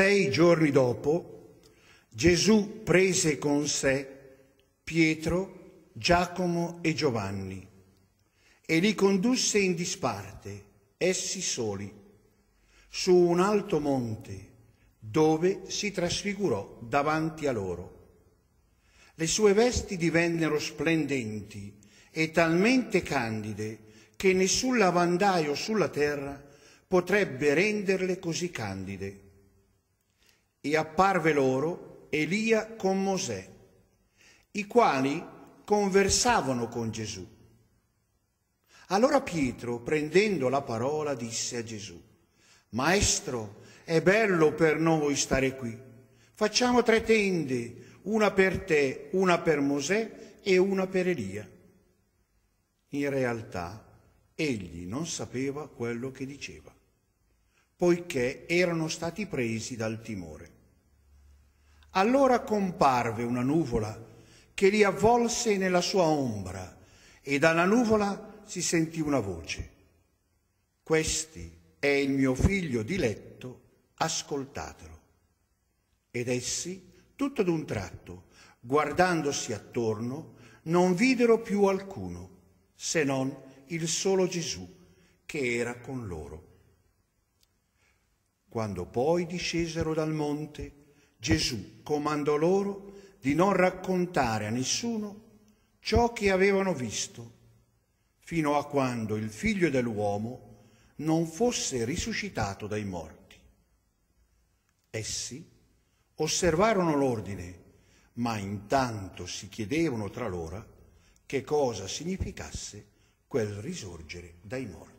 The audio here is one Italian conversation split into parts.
Sei giorni dopo Gesù prese con sé Pietro, Giacomo e Giovanni e li condusse in disparte, essi soli, su un alto monte dove si trasfigurò davanti a loro. Le sue vesti divennero splendenti e talmente candide che nessun lavandaio sulla terra potrebbe renderle così candide e apparve loro Elia con Mosè, i quali conversavano con Gesù. Allora Pietro, prendendo la parola, disse a Gesù, Maestro, è bello per noi stare qui. Facciamo tre tende, una per te, una per Mosè e una per Elia. In realtà egli non sapeva quello che diceva poiché erano stati presi dal timore. Allora comparve una nuvola che li avvolse nella sua ombra e dalla nuvola si sentì una voce. Questi è il mio figlio diletto, ascoltatelo. Ed essi, tutto ad un tratto, guardandosi attorno, non videro più alcuno, se non il solo Gesù che era con loro. Quando poi discesero dal monte, Gesù comandò loro di non raccontare a nessuno ciò che avevano visto, fino a quando il figlio dell'uomo non fosse risuscitato dai morti. Essi osservarono l'ordine, ma intanto si chiedevano tra loro che cosa significasse quel risorgere dai morti.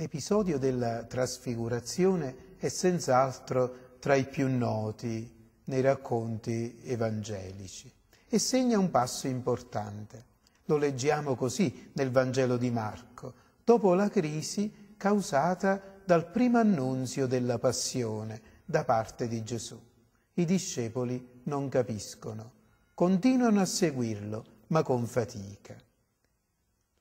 L'episodio della trasfigurazione è senz'altro tra i più noti nei racconti evangelici e segna un passo importante. Lo leggiamo così nel Vangelo di Marco, dopo la crisi causata dal primo annunzio della passione da parte di Gesù. I discepoli non capiscono, continuano a seguirlo, ma con fatica.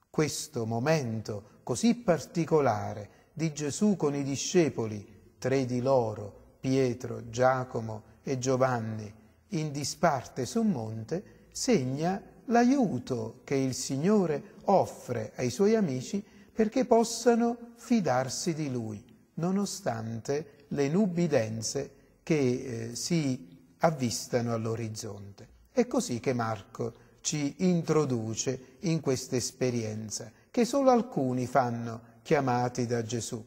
Questo momento così particolare di Gesù con i discepoli, tre di loro, Pietro, Giacomo e Giovanni, in disparte sul monte, segna l'aiuto che il Signore offre ai suoi amici perché possano fidarsi di Lui, nonostante le nubbidenze che eh, si avvistano all'orizzonte. È così che Marco ci introduce in questa esperienza che solo alcuni fanno chiamati da Gesù.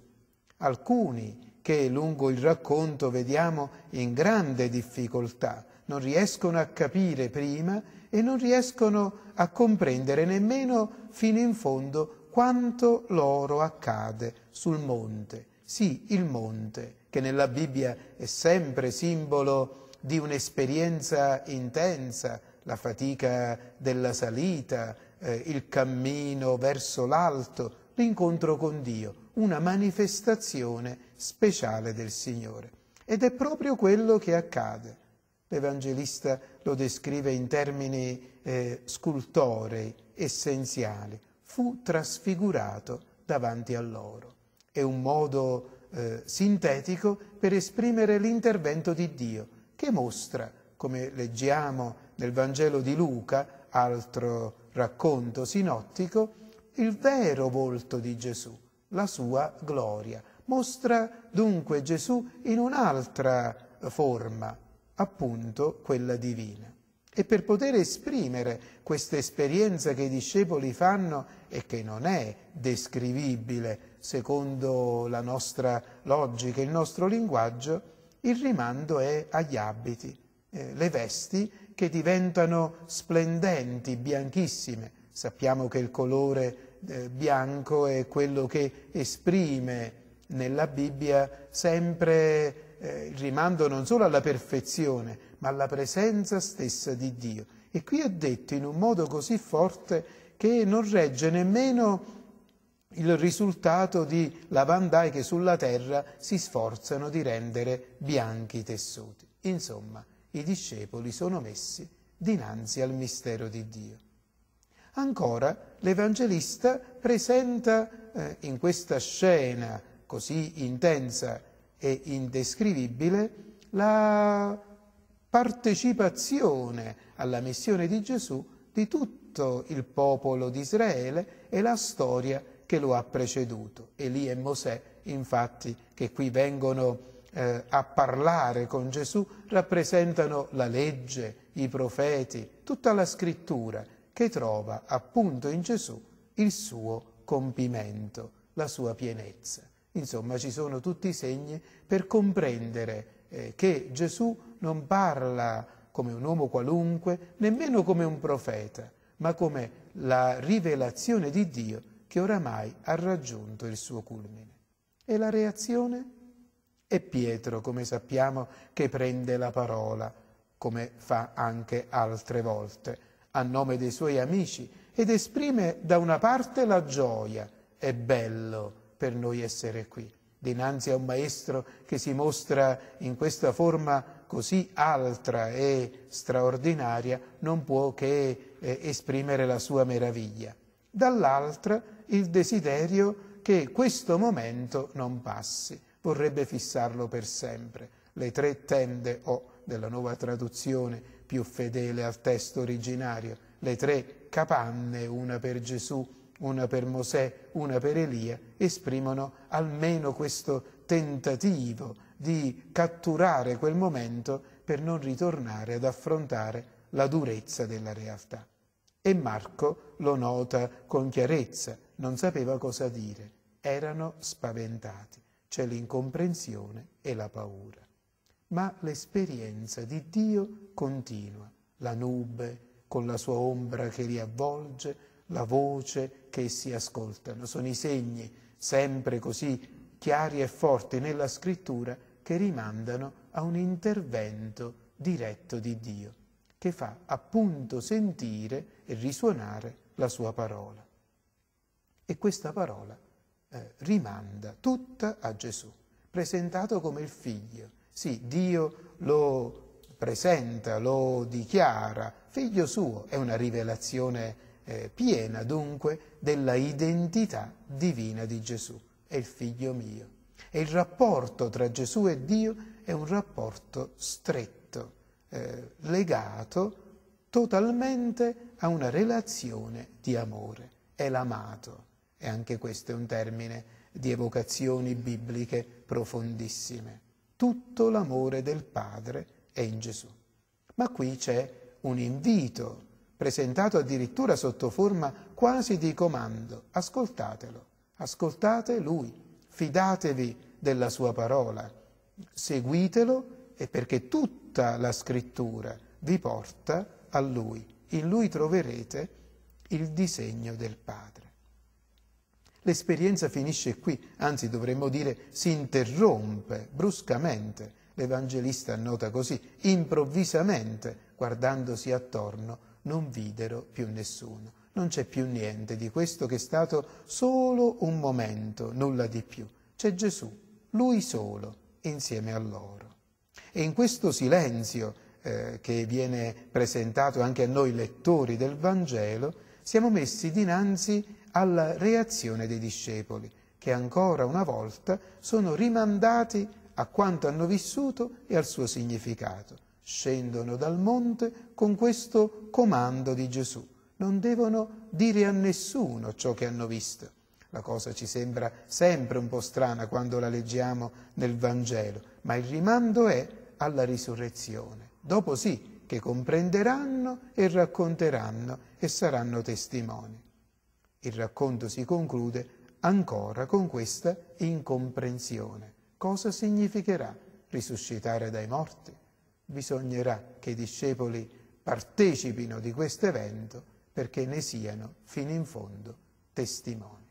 Alcuni che lungo il racconto vediamo in grande difficoltà, non riescono a capire prima e non riescono a comprendere nemmeno fino in fondo quanto loro accade sul monte. Sì, il monte, che nella Bibbia è sempre simbolo di un'esperienza intensa, la fatica della salita, eh, il cammino verso l'alto, l'incontro con Dio, una manifestazione speciale del Signore. Ed è proprio quello che accade. L'Evangelista lo descrive in termini eh, scultorei, essenziali. Fu trasfigurato davanti a loro. È un modo eh, sintetico per esprimere l'intervento di Dio, che mostra, come leggiamo nel Vangelo di Luca, altro racconto sinottico il vero volto di Gesù, la sua gloria. Mostra dunque Gesù in un'altra forma, appunto quella divina. E per poter esprimere questa esperienza che i discepoli fanno e che non è descrivibile secondo la nostra logica, il nostro linguaggio, il rimando è agli abiti, eh, le vesti che diventano splendenti, bianchissime. Sappiamo che il colore eh, bianco è quello che esprime nella Bibbia sempre eh, il rimando non solo alla perfezione, ma alla presenza stessa di Dio. E qui è detto in un modo così forte che non regge nemmeno il risultato di lavandai che sulla terra si sforzano di rendere bianchi i tessuti. Insomma, i discepoli sono messi dinanzi al mistero di Dio. Ancora l'Evangelista presenta eh, in questa scena così intensa e indescrivibile la partecipazione alla missione di Gesù di tutto il popolo di Israele e la storia che lo ha preceduto. Elia e Mosè, infatti, che qui vengono eh, a parlare con Gesù rappresentano la legge, i profeti, tutta la scrittura che trova appunto in Gesù il suo compimento, la sua pienezza. Insomma, ci sono tutti i segni per comprendere eh, che Gesù non parla come un uomo qualunque, nemmeno come un profeta, ma come la rivelazione di Dio che oramai ha raggiunto il suo culmine. E la reazione? e Pietro, come sappiamo, che prende la parola, come fa anche altre volte, a nome dei suoi amici, ed esprime da una parte la gioia, è bello per noi essere qui, dinanzi a un maestro che si mostra in questa forma così altra e straordinaria, non può che eh, esprimere la sua meraviglia. Dall'altra il desiderio che questo momento non passi vorrebbe fissarlo per sempre. Le tre tende o, della nuova traduzione più fedele al testo originario, le tre capanne, una per Gesù, una per Mosè, una per Elia, esprimono almeno questo tentativo di catturare quel momento per non ritornare ad affrontare la durezza della realtà. E Marco lo nota con chiarezza, non sapeva cosa dire, erano spaventati c'è l'incomprensione e la paura. Ma l'esperienza di Dio continua, la nube con la sua ombra che li avvolge, la voce che si ascoltano, sono i segni sempre così chiari e forti nella scrittura che rimandano a un intervento diretto di Dio, che fa appunto sentire e risuonare la sua parola. E questa parola eh, rimanda tutta a Gesù, presentato come il figlio. Sì, Dio lo presenta, lo dichiara, figlio suo, è una rivelazione eh, piena dunque della identità divina di Gesù, è il figlio mio. E il rapporto tra Gesù e Dio è un rapporto stretto, eh, legato totalmente a una relazione di amore, è l'amato. E anche questo è un termine di evocazioni bibliche profondissime. Tutto l'amore del Padre è in Gesù. Ma qui c'è un invito, presentato addirittura sotto forma quasi di comando. Ascoltatelo, ascoltate Lui, fidatevi della Sua parola, seguitelo e perché tutta la scrittura vi porta a Lui. In Lui troverete il disegno del Padre. L'esperienza finisce qui, anzi dovremmo dire si interrompe bruscamente. L'Evangelista annota così, improvvisamente, guardandosi attorno, non videro più nessuno. Non c'è più niente di questo che è stato solo un momento, nulla di più. C'è Gesù, lui solo, insieme a loro. E in questo silenzio eh, che viene presentato anche a noi lettori del Vangelo, siamo messi dinanzi a alla reazione dei discepoli, che ancora una volta sono rimandati a quanto hanno vissuto e al suo significato. Scendono dal monte con questo comando di Gesù. Non devono dire a nessuno ciò che hanno visto. La cosa ci sembra sempre un po' strana quando la leggiamo nel Vangelo, ma il rimando è alla risurrezione. Dopo sì che comprenderanno e racconteranno e saranno testimoni. Il racconto si conclude ancora con questa incomprensione. Cosa significherà risuscitare dai morti? Bisognerà che i discepoli partecipino di questo evento perché ne siano fino in fondo testimoni.